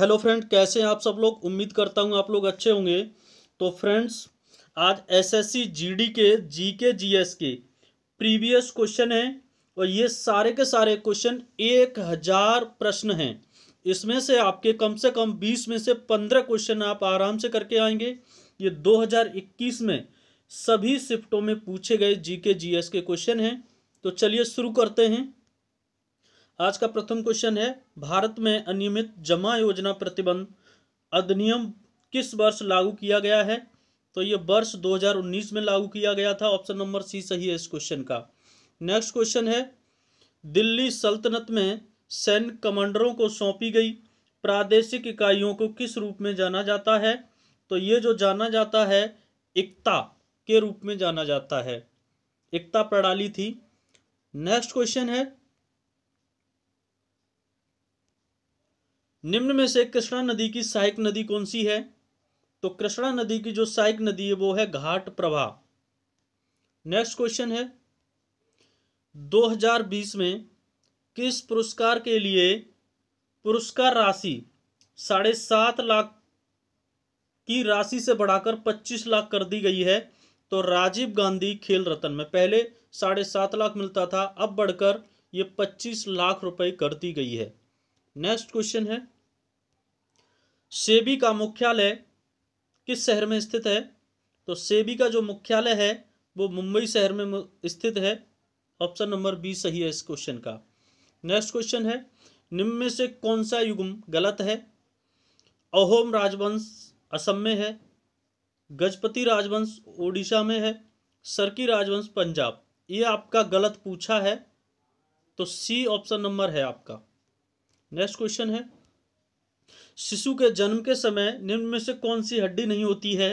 hello friend कैसे हैं आप सब लोग उम्मीद करता हूँ आप लोग अच्छे होंगे तो फ्रेंड्स आज एसएससी जीडी के जीके जीएस के प्रीवियस क्वेश्चन हैं और ये सारे के सारे क्वेश्चन एक हज़ार प्रश्न हैं इसमें से आपके कम से कम बीस में से पंद्रह क्वेश्चन आप आराम से करके आएंगे ये दो हज़ार इक्कीस में सभी शिफ्टों में पूछे गए जी जीएस के क्वेश्चन हैं तो चलिए शुरू करते हैं आज का प्रथम क्वेश्चन है भारत में अनियमित जमा योजना प्रतिबंध अधिनियम किस वर्ष लागू किया गया है तो ये वर्ष 2019 में लागू किया गया था ऑप्शन नंबर सी सही है इस क्वेश्चन का नेक्स्ट क्वेश्चन है दिल्ली सल्तनत में सैन्य कमांडरों को सौंपी गई प्रादेशिक इकाइयों को किस रूप में जाना जाता है तो ये जो जाना जाता है एकता के रूप में जाना जाता है एकता प्रणाली थी नेक्स्ट क्वेश्चन है निम्न में से कृष्णा नदी की सहायक नदी कौन सी है तो कृष्णा नदी की जो सहायक नदी है वो है घाट प्रभा नेक्स्ट क्वेश्चन है 2020 में किस पुरस्कार के लिए पुरस्कार राशि साढ़े सात लाख की राशि से बढ़ाकर 25 लाख कर दी गई है तो राजीव गांधी खेल रत्न में पहले साढ़े सात लाख मिलता था अब बढ़कर ये 25 लाख रुपए कर दी गई है नेक्स्ट क्वेश्चन है सेबी का मुख्यालय किस शहर में स्थित है तो सेबी का जो मुख्यालय है वो मुंबई शहर में स्थित है ऑप्शन नंबर बी सही है इस क्वेश्चन का नेक्स्ट क्वेश्चन है निम्न में से कौन सा युग्म गलत है अहोम राजवंश असम में है गजपति राजवंश ओडिशा में है सरकी राजवंश पंजाब ये आपका गलत पूछा है तो सी ऑप्शन नंबर है आपका नेक्स्ट क्वेश्चन है शिशु के जन्म के समय निम्न में से कौन सी हड्डी नहीं होती है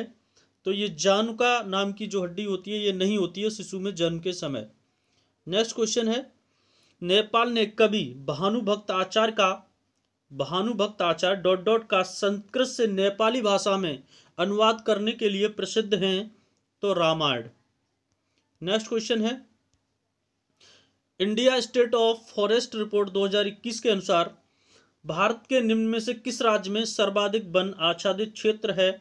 तो ये जानुका नाम की जो हड्डी होती है ये नहीं होती है शिशु में जन्म के समय नेक्स्ट क्वेश्चन है नेपाल ने कभी भानुभक्त आचार का भानुभक्त आचार डॉट डॉट का संस्कृत से नेपाली भाषा में अनुवाद करने के लिए प्रसिद्ध हैं तो रामायण नेक्स्ट क्वेश्चन है India state of forest report 2021 के अनुसार भारत के निम्न में से किस राज्य में सर्वाधिक वन आच्छादित क्षेत्र है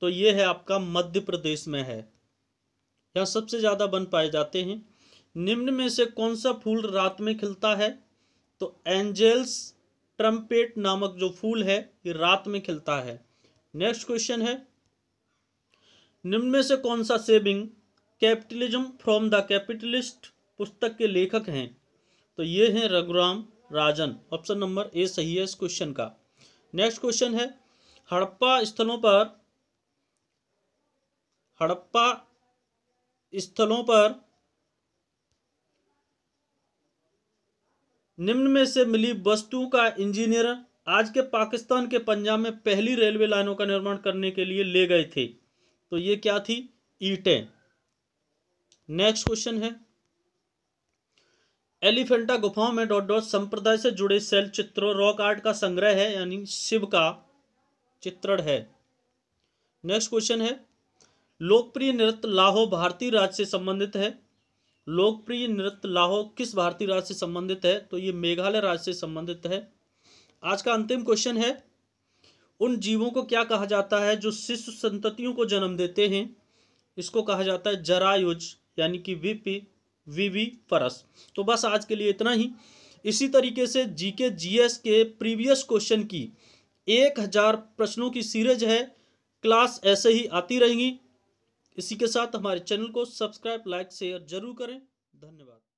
तो ये है आपका मध्य प्रदेश में है यहाँ सबसे ज़्यादा वन पाए जाते हैं निम्न में से कौन सा फूल रात में खिलता है तो एंजेल्स ट्रम्पेट नामक जो फूल है ये रात में खिलता है नेक्स्ट क्वेश्चन है निम्न में से कौन सा saving capitalism from the capitalist पुस्तक के लेखक हैं तो ये हैं Raghuram Rajan option number A सही है इस क्वेश्चन का नेक्स्ट क्वेश्चन है हड़प्पा स्थलों पर हड़प्पा स्थलों पर निम्न में से मिली वस्तुओं का इंजीनियर आज के पाकिस्तान के पंजाब में पहली रेलवे लाइनों का निर्माण करने के लिए ले गए थे तो ये क्या थी ईटें नेक्स्ट क्वेश्चन है एलिफेंटा गुफाओं में डॉट डॉट संप्रदाय से जुड़े सेल चित्रों रॉक आर्ट का संग्रह है यानी शिव का चित्रण है नेक्स्ट क्वेश्चन है लोकप्रिय नृत्य लाहो भारतीय राज्य से संबंधित है लोकप्रिय नृत्य लाहो किस भारतीय राज्य से संबंधित है तो ये मेघालय राज्य से संबंधित है आज का अंतिम क्वेश्चन है उन जीवों को क्या कहा जाता है जो शिशु संततियों को जन्म देते हैं इसको कहा जाता है जरायुज यानी कि विपी वी परस तो बस आज के लिए इतना ही इसी तरीके से जीके जीएस के प्रीवियस क्वेश्चन की एक हजार प्रश्नों की सीरीज है क्लास ऐसे ही आती रहेंगी इसी के साथ हमारे चैनल को सब्सक्राइब लाइक शेयर जरूर करें धन्यवाद